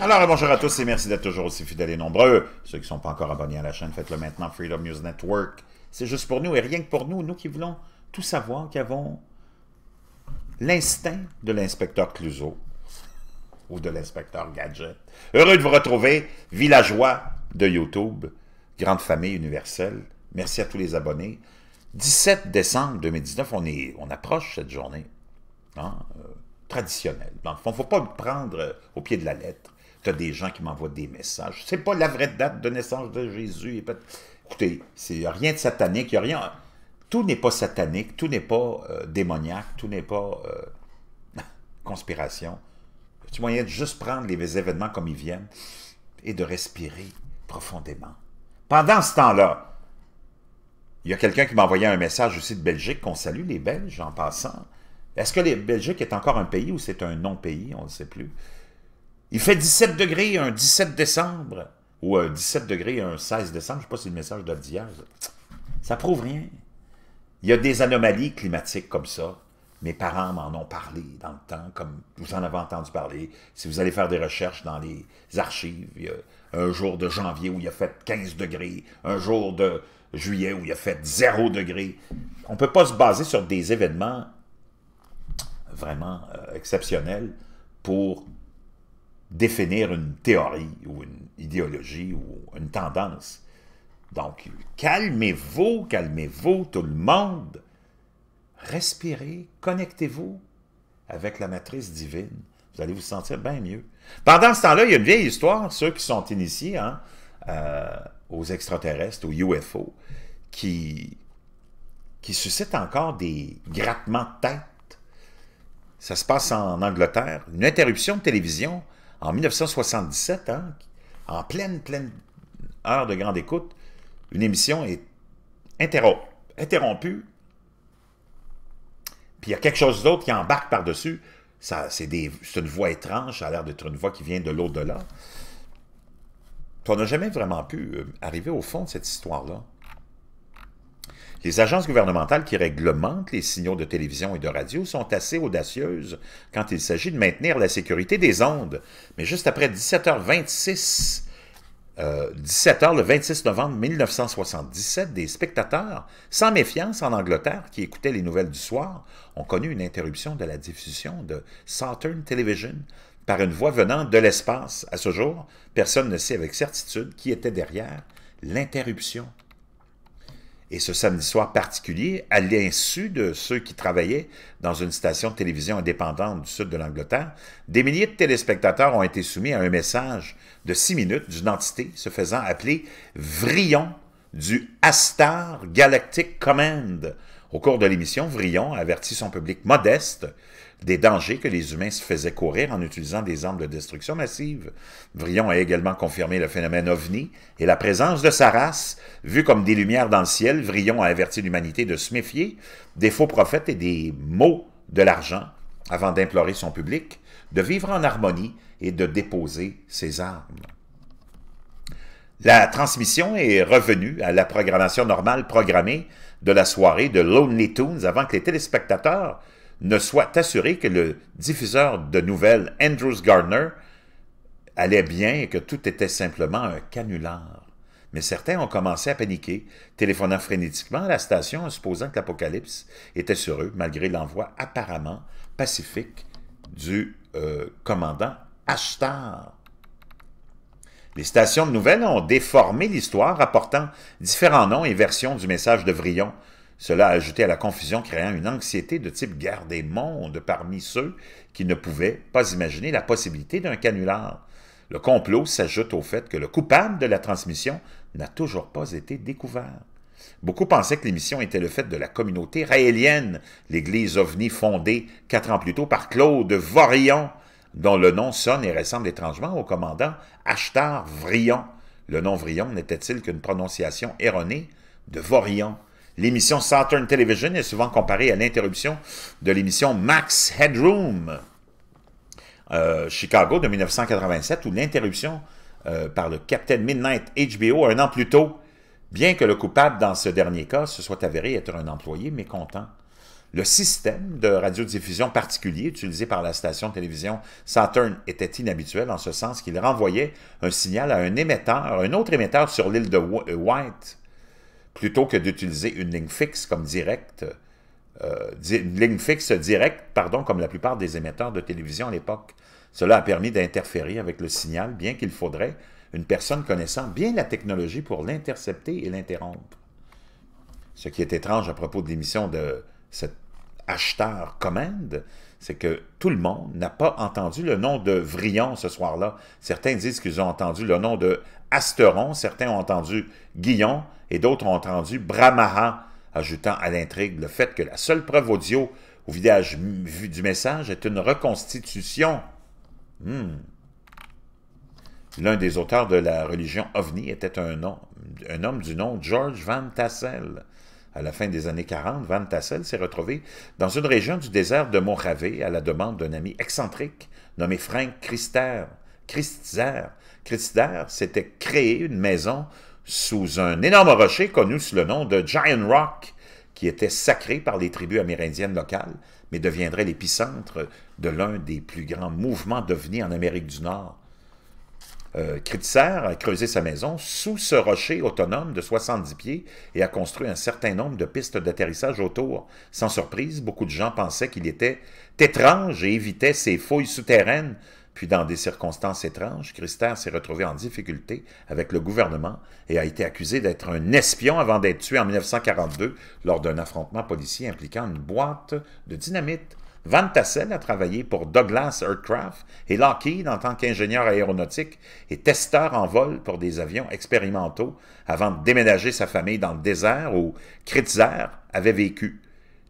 Alors, bonjour à tous et merci d'être toujours aussi fidèles et nombreux. Ceux qui ne sont pas encore abonnés à la chaîne, faites-le maintenant, Freedom News Network. C'est juste pour nous et rien que pour nous, nous qui voulons tout savoir, qui avons l'instinct de l'inspecteur Clouseau ou de l'inspecteur Gadget. Heureux de vous retrouver, villageois de YouTube, grande famille universelle. Merci à tous les abonnés. 17 décembre 2019, on, est, on approche cette journée hein, euh, traditionnelle. il ne faut pas le prendre euh, au pied de la lettre tu as des gens qui m'envoient des messages. C'est pas la vraie date de naissance de Jésus. Écoutez, il n'y a rien de satanique, il rien... Tout n'est pas satanique, tout n'est pas euh, démoniaque, tout n'est pas euh, conspiration. Tu moyen de juste prendre les événements comme ils viennent et de respirer profondément. Pendant ce temps-là, il y a quelqu'un qui m'a envoyé un message aussi de Belgique, qu'on salue les Belges en passant. Est-ce que la Belgique est encore un pays ou c'est un non-pays? On ne sait plus. Il fait 17 degrés un 17 décembre, ou un 17 degrés un 16 décembre, je ne sais pas si le message date d'hier. Ça. prouve rien. Il y a des anomalies climatiques comme ça. Mes parents m'en ont parlé dans le temps, comme vous en avez entendu parler. Si vous allez faire des recherches dans les archives, il y a un jour de janvier où il a fait 15 degrés, un jour de juillet où il a fait 0 degrés On ne peut pas se baser sur des événements vraiment euh, exceptionnels pour définir une théorie ou une idéologie ou une tendance. Donc, calmez-vous, calmez-vous tout le monde. Respirez, connectez-vous avec la matrice divine. Vous allez vous sentir bien mieux. Pendant ce temps-là, il y a une vieille histoire, ceux qui sont initiés hein, euh, aux extraterrestres, aux UFO, qui, qui suscite encore des grattements de tête. Ça se passe en Angleterre. Une interruption de télévision en 1977, hein, en pleine, pleine heure de grande écoute, une émission est interrompue. puis il y a quelque chose d'autre qui embarque par-dessus. C'est une voix étrange, ça a l'air d'être une voix qui vient de l'au-delà. On n'a jamais vraiment pu euh, arriver au fond de cette histoire-là. Les agences gouvernementales qui réglementent les signaux de télévision et de radio sont assez audacieuses quand il s'agit de maintenir la sécurité des ondes. Mais juste après 17h26, 17h euh, le 26 novembre 1977, des spectateurs, sans méfiance en Angleterre, qui écoutaient les nouvelles du soir, ont connu une interruption de la diffusion de Saturn Television par une voix venant de l'espace. À ce jour, personne ne sait avec certitude qui était derrière l'interruption et ce samedi soir particulier, à l'insu de ceux qui travaillaient dans une station de télévision indépendante du sud de l'Angleterre, des milliers de téléspectateurs ont été soumis à un message de six minutes d'une entité se faisant appeler Vrillon du Astar Galactic Command. Au cours de l'émission, Vrillon averti son public modeste des dangers que les humains se faisaient courir en utilisant des armes de destruction massive. Vrillon a également confirmé le phénomène ovni et la présence de sa race, Vu comme des lumières dans le ciel. Vrillon a averti l'humanité de se méfier des faux prophètes et des mots de l'argent avant d'implorer son public de vivre en harmonie et de déposer ses armes. La transmission est revenue à la programmation normale programmée de la soirée de Lonely Tunes avant que les téléspectateurs ne soit assuré que le diffuseur de nouvelles Andrews Gardner allait bien et que tout était simplement un canular. Mais certains ont commencé à paniquer, téléphonant frénétiquement à la station en supposant que l'apocalypse était sur eux, malgré l'envoi apparemment pacifique du euh, commandant Ashtar. Les stations de nouvelles ont déformé l'histoire, apportant différents noms et versions du message de Vrillon, cela a ajouté à la confusion, créant une anxiété de type guerre des mondes parmi ceux qui ne pouvaient pas imaginer la possibilité d'un canular. Le complot s'ajoute au fait que le coupable de la transmission n'a toujours pas été découvert. Beaucoup pensaient que l'émission était le fait de la communauté raélienne, l'église ovni fondée quatre ans plus tôt par Claude Vorion, dont le nom sonne et ressemble étrangement au commandant Ashtar Vrion. Le nom Vrion n'était-il qu'une prononciation erronée de Vorion L'émission Saturn Television est souvent comparée à l'interruption de l'émission Max Headroom euh, Chicago de 1987, ou l'interruption euh, par le Captain Midnight HBO un an plus tôt, bien que le coupable dans ce dernier cas se soit avéré être un employé mécontent. Le système de radiodiffusion particulier utilisé par la station de télévision Saturn était inhabituel en ce sens qu'il renvoyait un signal à un émetteur, un autre émetteur sur l'île de euh, White, plutôt que d'utiliser une ligne fixe comme directe, euh, une ligne fixe directe, pardon, comme la plupart des émetteurs de télévision à l'époque. Cela a permis d'interférer avec le signal, bien qu'il faudrait une personne connaissant bien la technologie pour l'intercepter et l'interrompre. Ce qui est étrange à propos de l'émission de cet acheteur commande, c'est que tout le monde n'a pas entendu le nom de Vrillon ce soir-là. Certains disent qu'ils ont entendu le nom de Asteron, certains ont entendu Guillon et d'autres ont entendu Bramaha, ajoutant à l'intrigue le fait que la seule preuve audio au village vu du message est une reconstitution. Hmm. L'un des auteurs de la religion ovni était un homme du nom George Van Tassel, à la fin des années 40, Van Tassel s'est retrouvé dans une région du désert de Montrave, à la demande d'un ami excentrique nommé Frank Christer. Christzer. Christzer s'était créé une maison sous un énorme rocher connu sous le nom de Giant Rock, qui était sacré par les tribus amérindiennes locales, mais deviendrait l'épicentre de l'un des plus grands mouvements devenus en Amérique du Nord, euh, a creusé sa maison sous ce rocher autonome de 70 pieds et a construit un certain nombre de pistes d'atterrissage autour. Sans surprise, beaucoup de gens pensaient qu'il était étrange et évitaient ces fouilles souterraines. Puis, dans des circonstances étranges, Kritzar s'est retrouvé en difficulté avec le gouvernement et a été accusé d'être un espion avant d'être tué en 1942 lors d'un affrontement policier impliquant une boîte de dynamite. Van Tassel a travaillé pour Douglas Aircraft et Lockheed en tant qu'ingénieur aéronautique et testeur en vol pour des avions expérimentaux avant de déménager sa famille dans le désert où Kritzer avait vécu.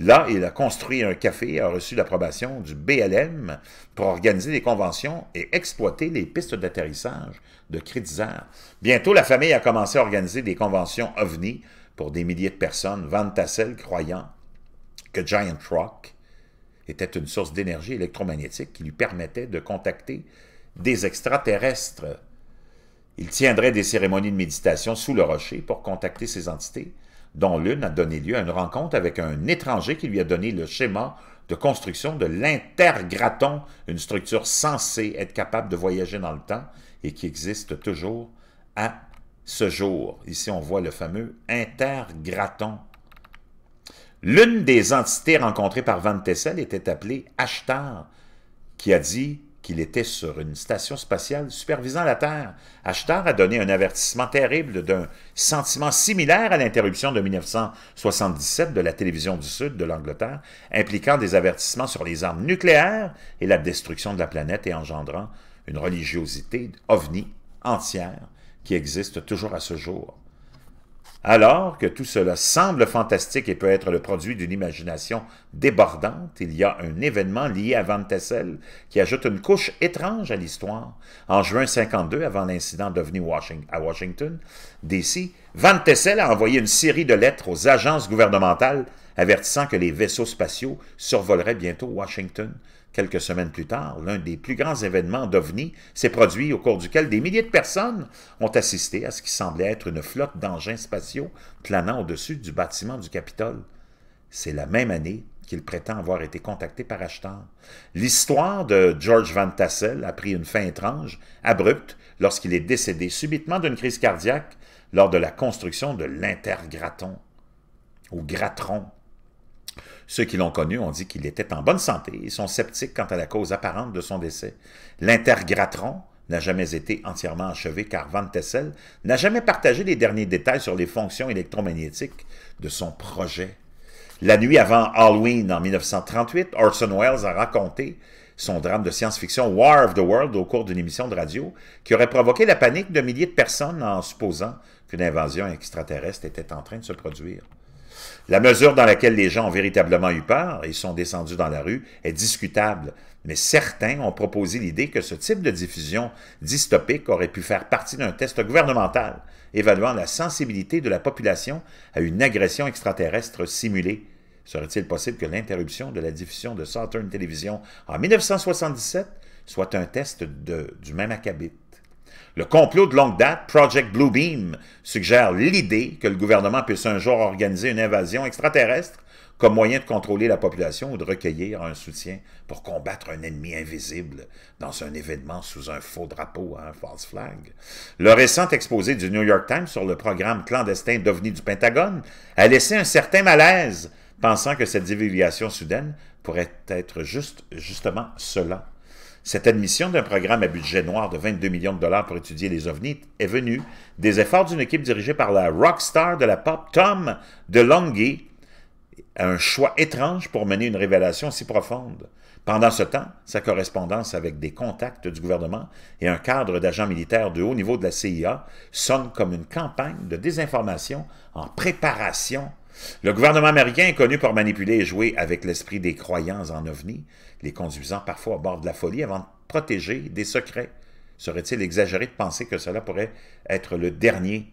Là, il a construit un café et a reçu l'approbation du BLM pour organiser des conventions et exploiter les pistes d'atterrissage de Kritzer. Bientôt, la famille a commencé à organiser des conventions OVNI pour des milliers de personnes, Van Tassel croyant que Giant Rock était une source d'énergie électromagnétique qui lui permettait de contacter des extraterrestres. Il tiendrait des cérémonies de méditation sous le rocher pour contacter ces entités, dont l'une a donné lieu à une rencontre avec un étranger qui lui a donné le schéma de construction de l'intergraton, une structure censée être capable de voyager dans le temps et qui existe toujours à ce jour. Ici, on voit le fameux intergraton L'une des entités rencontrées par Van Tessel était appelée Ashtar, qui a dit qu'il était sur une station spatiale supervisant la Terre. Ashtar a donné un avertissement terrible d'un sentiment similaire à l'interruption de 1977 de la télévision du Sud de l'Angleterre, impliquant des avertissements sur les armes nucléaires et la destruction de la planète et engendrant une religiosité ovni entière qui existe toujours à ce jour. Alors que tout cela semble fantastique et peut être le produit d'une imagination débordante, il y a un événement lié à Van Tessel qui ajoute une couche étrange à l'histoire. En juin 52, avant l'incident devenu à Washington, DC, Van Tessel a envoyé une série de lettres aux agences gouvernementales avertissant que les vaisseaux spatiaux survoleraient bientôt Washington. Quelques semaines plus tard, l'un des plus grands événements d'OVNI s'est produit au cours duquel des milliers de personnes ont assisté à ce qui semblait être une flotte d'engins spatiaux planant au-dessus du bâtiment du Capitole. C'est la même année qu'il prétend avoir été contacté par Ashtar. L'histoire de George Van Tassel a pris une fin étrange, abrupte, lorsqu'il est décédé subitement d'une crise cardiaque lors de la construction de l'Intergraton, ou Gratron ceux qui l'ont connu ont dit qu'il était en bonne santé et sont sceptiques quant à la cause apparente de son décès. L'intergratron n'a jamais été entièrement achevé car Van Tessel n'a jamais partagé les derniers détails sur les fonctions électromagnétiques de son projet. La nuit avant Halloween en 1938, Orson Welles a raconté son drame de science-fiction War of the World au cours d'une émission de radio qui aurait provoqué la panique de milliers de personnes en supposant qu'une invasion extraterrestre était en train de se produire. La mesure dans laquelle les gens ont véritablement eu peur et sont descendus dans la rue est discutable, mais certains ont proposé l'idée que ce type de diffusion dystopique aurait pu faire partie d'un test gouvernemental évaluant la sensibilité de la population à une agression extraterrestre simulée. Serait-il possible que l'interruption de la diffusion de Saturn Television en 1977 soit un test du même acabit? Le complot de longue date, Project Bluebeam, suggère l'idée que le gouvernement puisse un jour organiser une invasion extraterrestre comme moyen de contrôler la population ou de recueillir un soutien pour combattre un ennemi invisible dans un événement sous un faux drapeau, un hein, false flag. Le récent exposé du New York Times sur le programme clandestin d'OVNI du Pentagone a laissé un certain malaise, pensant que cette divulgation soudaine pourrait être juste, justement cela cette admission d'un programme à budget noir de 22 millions de dollars pour étudier les ovnis est venue des efforts d'une équipe dirigée par la rockstar de la pop Tom DeLonghi, un choix étrange pour mener une révélation si profonde. Pendant ce temps, sa correspondance avec des contacts du gouvernement et un cadre d'agents militaires de haut niveau de la CIA sonne comme une campagne de désinformation en préparation le gouvernement américain est connu pour manipuler et jouer avec l'esprit des croyants en ovnis, les conduisant parfois à bord de la folie avant de protéger des secrets. Serait-il exagéré de penser que cela pourrait être le dernier?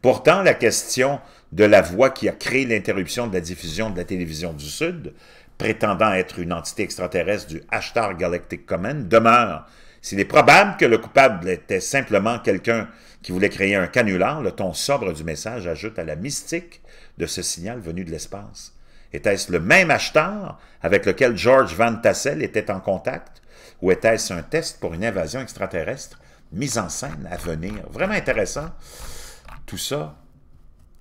Pourtant, la question de la voix qui a créé l'interruption de la diffusion de la télévision du Sud prétendant être une entité extraterrestre du Ashtar Galactic Common demeure. S'il est probable que le coupable était simplement quelqu'un qui voulait créer un canular, le ton sobre du message ajoute à la mystique de ce signal venu de l'espace. Était-ce le même Ashtar avec lequel George Van Tassel était en contact ou était-ce un test pour une invasion extraterrestre mise en scène à venir? Vraiment intéressant. Tout ça,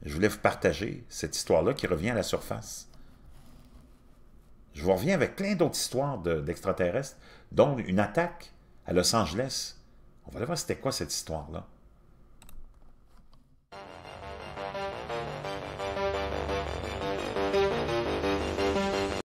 je voulais vous partager cette histoire-là qui revient à la surface. Je vous reviens avec plein d'autres histoires d'extraterrestres, dont une attaque à Los Angeles. On va aller voir c'était quoi cette histoire-là.